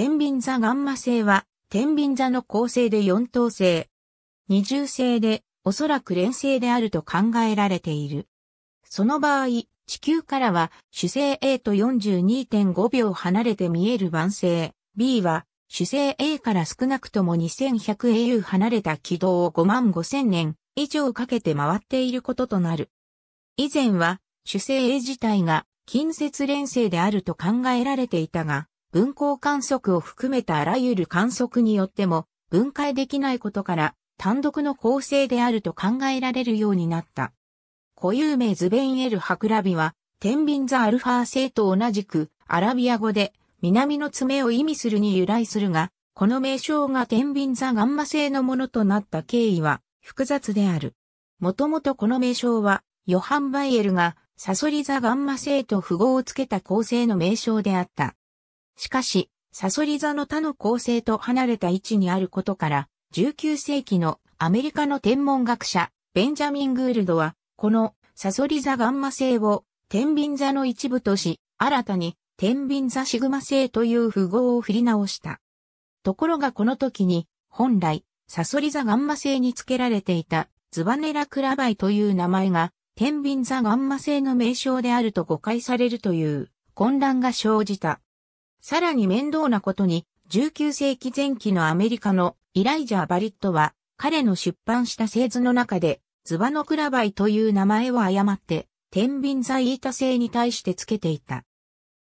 天秤座ガンマ星は、天秤座の構成で4等星。二重星で、おそらく連星であると考えられている。その場合、地球からは主星 A と42.5秒離れて見える晩星 B は主星 A から少なくとも 2100AU 離れた軌道を5万5000年以上かけて回っていることとなる。以前は主星 A 自体が近接連星であると考えられていたが、分光観測を含めたあらゆる観測によっても分解できないことから単独の構成であると考えられるようになった。固有名ズベンエル・ハクラビは、天秤座アルファ星と同じく、アラビア語で、南の爪を意味するに由来するが、この名称が天秤座ガンマ星のものとなった経緯は複雑である。もともとこの名称は、ヨハン・バイエルがサソリ座ガンマ星と符号をつけた構成の名称であった。しかし、サソリ座の他の恒星と離れた位置にあることから、19世紀のアメリカの天文学者、ベンジャミン・グールドは、このサソリ座ガンマ星を天秤座の一部とし、新たに天秤座シグマ星という符号を振り直した。ところがこの時に、本来、サソリ座ガンマ星に付けられていたズバネラクラバイという名前が、天秤座ガンマ星の名称であると誤解されるという混乱が生じた。さらに面倒なことに、19世紀前期のアメリカのイライジャー・バリットは、彼の出版した製図の中で、ズバノクラバイという名前を誤って、天秤座イータ製に対して付けていた。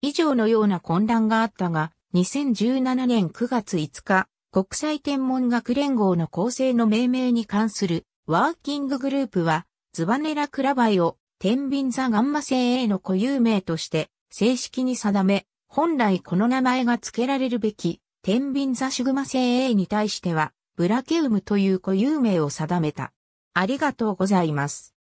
以上のような混乱があったが、2017年9月5日、国際天文学連合の構成の命名に関するワーキンググループは、ズバネラクラバイを天秤座ガンマ星への固有名として正式に定め、本来この名前が付けられるべき、天秤座シグマ星 A に対しては、ブラケウムという固有名を定めた。ありがとうございます。